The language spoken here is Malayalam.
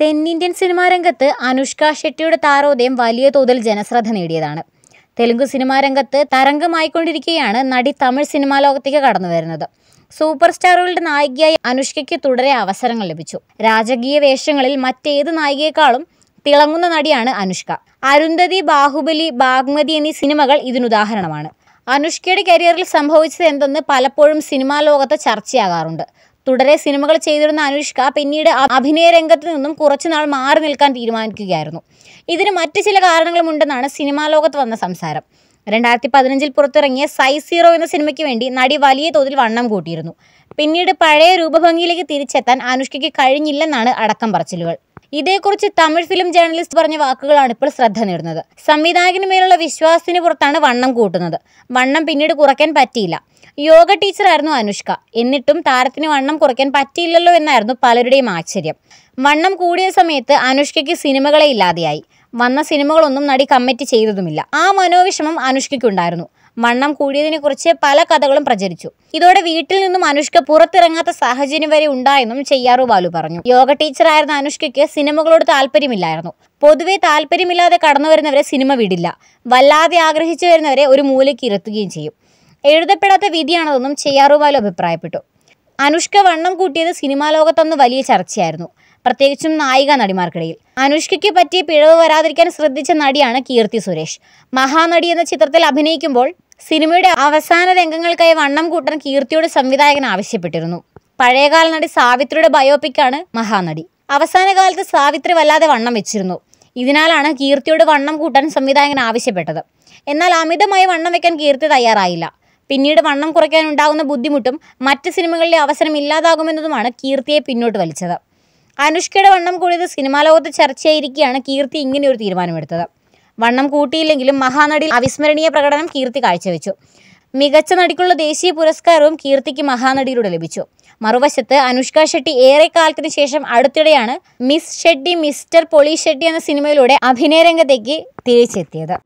തെന്നിന്ത്യൻ സിനിമാ രംഗത്ത് അനുഷ്ക ഷെട്ടിയുടെ താരോദയം വലിയ തോതിൽ ജനശ്രദ്ധ നേടിയതാണ് തെലുങ്ക് സിനിമാ രംഗത്ത് തരംഗമായിക്കൊണ്ടിരിക്കുകയാണ് നടി തമിഴ് സിനിമാ ലോകത്തേക്ക് കടന്നു വരുന്നത് സൂപ്പർ സ്റ്റാറുകളുടെ നായികയായി അനുഷ്കയ്ക്ക് തുടരെ അവസരങ്ങൾ ലഭിച്ചു രാജകീയ വേഷങ്ങളിൽ മറ്റേത് നായികയെക്കാളും തിളങ്ങുന്ന നടിയാണ് അനുഷ്ക അരുന്ധതി ബാഹുബലി ബാഗ്മതി എന്നീ സിനിമകൾ ഇതിനുദാഹരണമാണ് അനുഷ്കയുടെ കരിയറിൽ സംഭവിച്ചത് എന്തെന്ന് പലപ്പോഴും സിനിമാ ലോകത്ത് ചർച്ചയാകാറുണ്ട് തുടരെ സിനിമകൾ ചെയ്തിരുന്ന അനുഷ്ക പിന്നീട് അഭിനയ രംഗത്ത് നിന്നും കുറച്ചുനാൾ മാറി നിൽക്കാൻ തീരുമാനിക്കുകയായിരുന്നു ഇതിന് മറ്റു ചില കാരണങ്ങളുമുണ്ടെന്നാണ് സിനിമാ ലോകത്ത് വന്ന സംസാരം രണ്ടായിരത്തി പതിനഞ്ചിൽ പുറത്തിറങ്ങിയ സൈ സീറോ എന്ന സിനിമയ്ക്ക് വേണ്ടി നടി വലിയ തോതിൽ വണ്ണം കൂട്ടിയിരുന്നു പിന്നീട് പഴയ രൂപഭംഗിയിലേക്ക് തിരിച്ചെത്താൻ അനുഷ്കയ്ക്ക് കഴിഞ്ഞില്ലെന്നാണ് അടക്കം പറച്ചിലുകൾ ഇതേക്കുറിച്ച് തമിഴ് ഫിലിം ജേർണലിസ്റ്റ് പറഞ്ഞ വാക്കുകളാണ് ഇപ്പോൾ ശ്രദ്ധ നേടുന്നത് സംവിധായകന് മേലുള്ള വിശ്വാസത്തിന് പുറത്താണ് വണ്ണം കൂട്ടുന്നത് വണ്ണം പിന്നീട് കുറയ്ക്കാൻ പറ്റിയില്ല യോഗ ടീച്ചറായിരുന്നു അനുഷ്ക എന്നിട്ടും താരത്തിന് വണ്ണം കുറയ്ക്കാൻ പറ്റിയില്ലല്ലോ എന്നായിരുന്നു പലരുടെയും ആശ്ചര്യം വണ്ണം കൂടിയ സമയത്ത് അനുഷ്കയ്ക്ക് സിനിമകളെ ഇല്ലാതെയായി വന്ന സിനിമകളൊന്നും നടി കമ്മിറ്റ് ചെയ്തതുമില്ല ആ മനോവിഷമം അനുഷ്കയ്ക്കുണ്ടായിരുന്നു വണ്ണം കൂടിയതിനെക്കുറിച്ച് പല കഥകളും പ്രചരിച്ചു ഇതോടെ വീട്ടിൽ നിന്നും അനുഷ്ക പുറത്തിറങ്ങാത്ത സാഹചര്യം വരെ ഉണ്ടായെന്നും ചെയ്യാറു ബാലു പറഞ്ഞു യോഗ ടീച്ചറായിരുന്ന അനുഷ്കയ്ക്ക് സിനിമകളോട് താല്പര്യമില്ലായിരുന്നു പൊതുവെ താല്പര്യമില്ലാതെ കടന്നു വരുന്നവരെ സിനിമ വിടില്ല വല്ലാതെ ആഗ്രഹിച്ചു വരുന്നവരെ ഒരു മൂലയ്ക്ക് ഇരുത്തുകയും ചെയ്യും എഴുതപ്പെടാത്ത വിധിയാണതെന്നും ചെയ്യാറു ബാലു അഭിപ്രായപ്പെട്ടു അനുഷ്ക വണ്ണം കൂട്ടിയത് സിനിമാ ലോകത്തൊന്ന് വലിയ ചർച്ചയായിരുന്നു പ്രത്യേകിച്ചും നായിക നടിമാർക്കിടയിൽ അനുഷ്കയ്ക്ക് പറ്റി പിഴവ് വരാതിരിക്കാൻ ശ്രദ്ധിച്ച നടിയാണ് കീർത്തി സുരേഷ് മഹാനടി എന്ന ചിത്രത്തിൽ അഭിനയിക്കുമ്പോൾ സിനിമയുടെ അവസാന രംഗങ്ങൾക്കായി വണ്ണം കൂട്ടാൻ കീർത്തിയോട് സംവിധായകൻ ആവശ്യപ്പെട്ടിരുന്നു പഴയകാല നടി സാവിത്രിയുടെ ബയോപിക്കാണ് മഹാനടി അവസാന കാലത്ത് സാവിത്രി വല്ലാതെ വണ്ണം വെച്ചിരുന്നു ഇതിനാലാണ് കീർത്തിയോട് വണ്ണം കൂട്ടാൻ സംവിധായകൻ ആവശ്യപ്പെട്ടത് എന്നാൽ അമിതമായി വണ്ണം വെക്കാൻ കീർത്തി തയ്യാറായില്ല പിന്നീട് വണ്ണം കുറയ്ക്കാനുണ്ടാകുന്ന ബുദ്ധിമുട്ടും മറ്റ് സിനിമകളിലെ അവസരം ഇല്ലാതാകുമെന്നതുമാണ് കീർത്തിയെ പിന്നോട്ട് വലിച്ചത് അനുഷ്കയുടെ വണ്ണം കൂടിയത് സിനിമാ ലോകത്ത് ചർച്ചയായിരിക്കുകയാണ് കീർത്തി ഇങ്ങനെ ഒരു തീരുമാനമെടുത്തത് വണ്ണം കൂട്ടിയില്ലെങ്കിലും മഹാനടി അവിസ്മരണീയ പ്രകടനം കീർത്തി കാഴ്ചവെച്ചു മികച്ച നടിക്കുള്ള ദേശീയ പുരസ്കാരവും കീർത്തിക്ക് മഹാനടിയിലൂടെ ലഭിച്ചു മറുവശത്ത് അനുഷ്ക ഷെട്ടി ഏറെ കാലത്തിന് ശേഷം അടുത്തിടെയാണ് മിസ് ഷെട്ടി മിസ്റ്റർ പൊളി ഷെട്ടി എന്ന സിനിമയിലൂടെ അഭിനയ രംഗത്തേക്ക് തിരിച്ചെത്തിയത്